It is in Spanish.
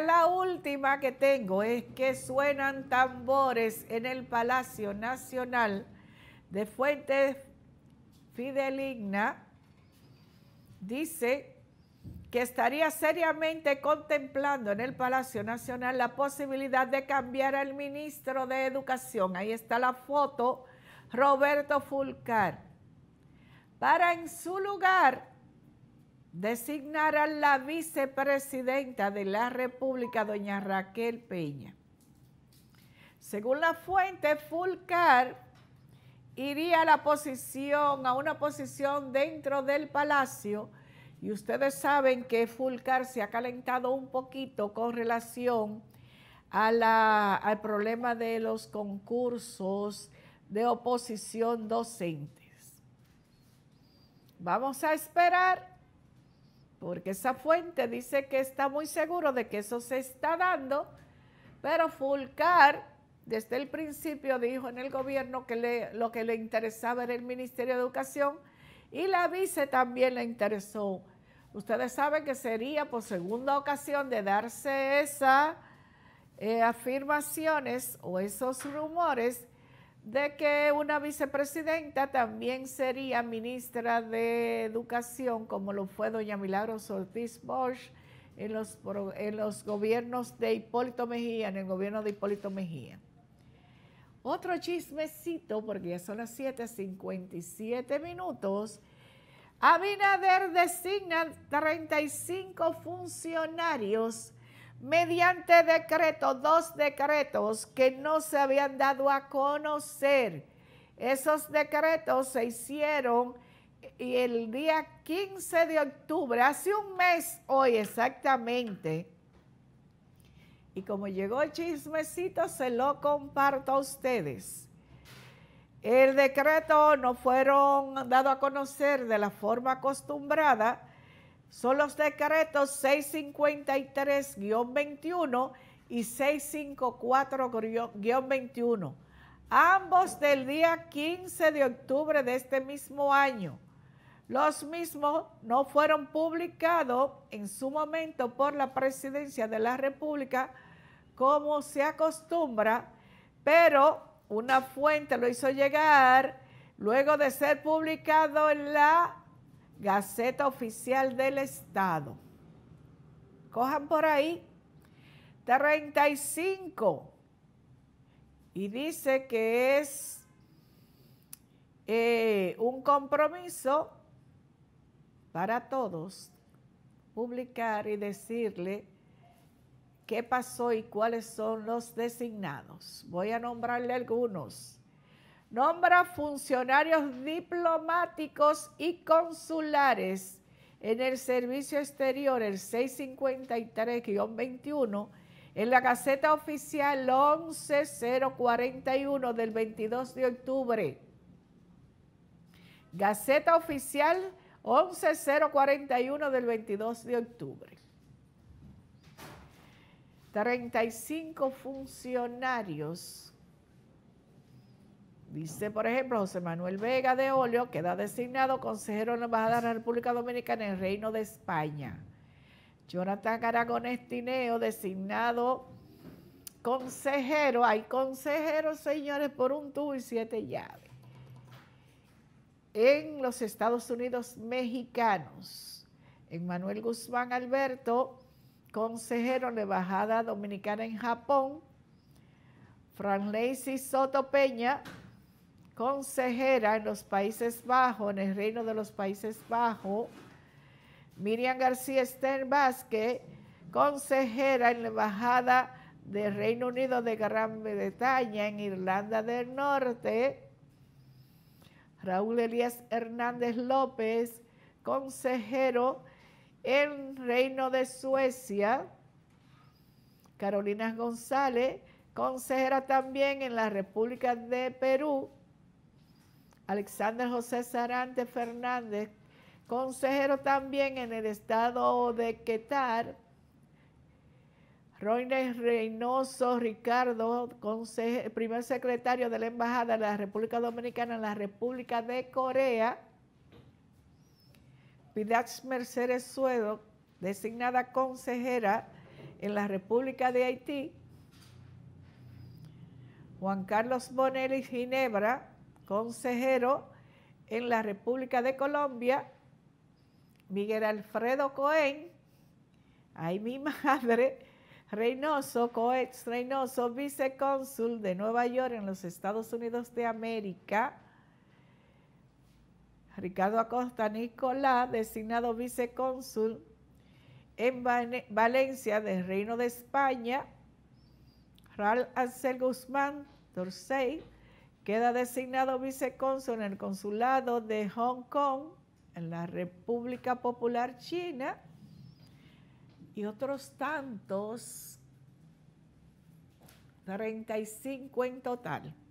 La última que tengo es que suenan tambores en el Palacio Nacional de Fuentes Fideligna. Dice que estaría seriamente contemplando en el Palacio Nacional la posibilidad de cambiar al ministro de Educación. Ahí está la foto, Roberto Fulcar. Para en su lugar designar a la vicepresidenta de la República, doña Raquel Peña. Según la fuente, Fulcar iría a la posición, a una posición dentro del palacio, y ustedes saben que Fulcar se ha calentado un poquito con relación al problema de los concursos de oposición docentes. Vamos a esperar porque esa fuente dice que está muy seguro de que eso se está dando, pero Fulcar desde el principio dijo en el gobierno que lo que le interesaba era el Ministerio de Educación y la vice también le interesó. Ustedes saben que sería por segunda ocasión de darse esas eh, afirmaciones o esos rumores de que una vicepresidenta también sería ministra de Educación, como lo fue doña Milagros Ortiz Bosch en los, en los gobiernos de Hipólito Mejía, en el gobierno de Hipólito Mejía. Otro chismecito, porque ya son las 7.57 minutos. Abinader designa 35 funcionarios mediante decreto, dos decretos que no se habían dado a conocer. Esos decretos se hicieron el día 15 de octubre, hace un mes hoy exactamente. Y como llegó el chismecito, se lo comparto a ustedes. El decreto no fueron dado a conocer de la forma acostumbrada son los decretos 653-21 y 654-21, ambos del día 15 de octubre de este mismo año. Los mismos no fueron publicados en su momento por la Presidencia de la República como se acostumbra, pero una fuente lo hizo llegar luego de ser publicado en la Gaceta Oficial del Estado. Cojan por ahí. 35. Y dice que es eh, un compromiso para todos publicar y decirle qué pasó y cuáles son los designados. Voy a nombrarle algunos nombra funcionarios diplomáticos y consulares en el Servicio Exterior, el 653-21, en la Gaceta Oficial 11041 del 22 de octubre. Gaceta Oficial 11041 del 22 de octubre. 35 funcionarios Dice, por ejemplo, José Manuel Vega de Olio queda designado consejero en la Embajada de la República Dominicana en el Reino de España. Jonathan Aragonés Tineo, designado consejero. Hay consejeros, señores, por un tubo y siete llaves. En los Estados Unidos mexicanos, Emmanuel Guzmán Alberto, consejero en la Embajada Dominicana en Japón. Lacy Soto Peña, consejera en los Países Bajos, en el Reino de los Países Bajos. Miriam García Stern Vázquez, consejera en la Embajada del Reino Unido de Gran Bretaña en Irlanda del Norte. Raúl Elías Hernández López, consejero en Reino de Suecia. Carolina González, consejera también en la República de Perú. Alexander José Sarante Fernández, consejero también en el estado de Quetar. Roines Reynoso Ricardo, primer secretario de la Embajada de la República Dominicana en la República de Corea. Pidax Mercedes Suedo, designada consejera en la República de Haití. Juan Carlos Bonelli Ginebra, consejero en la República de Colombia, Miguel Alfredo Cohen, ahí mi madre, Reynoso, Coex Reynoso, vicecónsul de Nueva York en los Estados Unidos de América, Ricardo Acosta Nicolás, designado vicecónsul en Valencia del Reino de España, Raúl Ansel Guzmán Dorsey, Queda designado vicecónsul en el consulado de Hong Kong, en la República Popular China, y otros tantos, 35 en total.